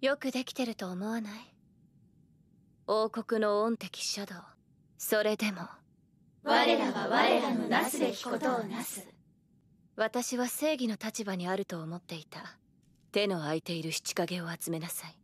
よくできてると思わない王国の恩敵シャドウそれでも我らは我らのなすべきことをなす私は正義の立場にあると思っていた手の空いている七影を集めなさい